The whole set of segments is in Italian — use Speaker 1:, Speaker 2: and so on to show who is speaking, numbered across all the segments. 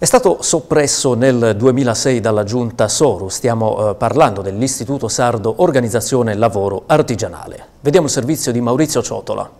Speaker 1: È stato soppresso nel 2006 dalla giunta Soru, stiamo eh, parlando dell'Istituto Sardo Organizzazione Lavoro Artigianale. Vediamo il servizio di Maurizio Ciotola.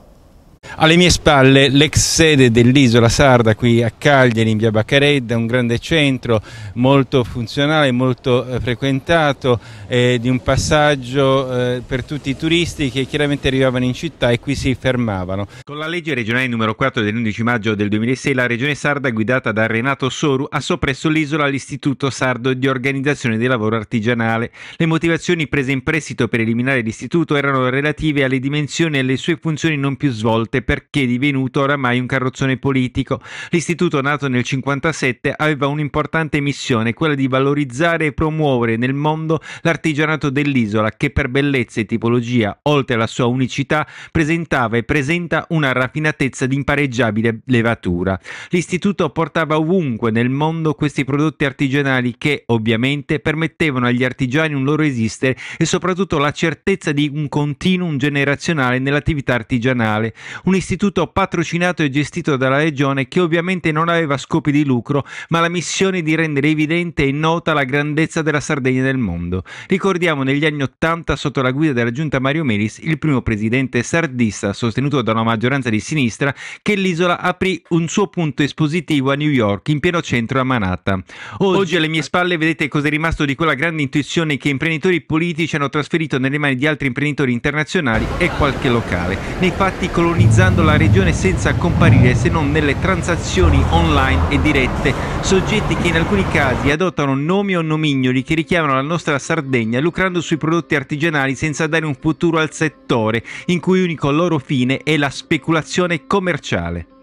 Speaker 1: Alle mie spalle l'ex sede dell'isola sarda qui a Cagliari in via Baccaredda, un grande centro molto funzionale, molto eh, frequentato, eh, di un passaggio eh, per tutti i turisti che chiaramente arrivavano in città e qui si fermavano. Con la legge regionale numero 4 dell'11 maggio del 2006 la regione sarda guidata da Renato Soru ha soppresso l'isola all'istituto sardo di organizzazione del lavoro artigianale. Le motivazioni prese in prestito per eliminare l'istituto erano relative alle dimensioni e alle sue funzioni non più svolte volte perché è divenuto oramai un carrozzone politico. L'istituto nato nel 1957 aveva un'importante missione, quella di valorizzare e promuovere nel mondo l'artigianato dell'isola che per bellezza e tipologia, oltre alla sua unicità, presentava e presenta una raffinatezza di impareggiabile levatura. L'istituto portava ovunque nel mondo questi prodotti artigianali che, ovviamente, permettevano agli artigiani un loro esistere e soprattutto la certezza di un continuum generazionale nell'attività artigianale, un istituto patrocinato e gestito dalla regione che ovviamente non aveva scopi di lucro, ma la missione di rendere evidente e nota la grandezza della Sardegna nel mondo. Ricordiamo negli anni Ottanta, sotto la guida della giunta Mario Melis, il primo presidente sardista, sostenuto da una maggioranza di sinistra, che l'isola aprì un suo punto espositivo a New York, in pieno centro a Manhattan. Oggi, Oggi alle mie spalle vedete cosa è rimasto di quella grande intuizione che imprenditori politici hanno trasferito nelle mani di altri imprenditori internazionali e qualche locale. Nei fatti colonizzatori utilizzando la regione senza comparire se non nelle transazioni online e dirette, soggetti che in alcuni casi adottano nomi o nomignoli che richiamano la nostra Sardegna lucrando sui prodotti artigianali senza dare un futuro al settore, in cui unico loro fine è la speculazione commerciale.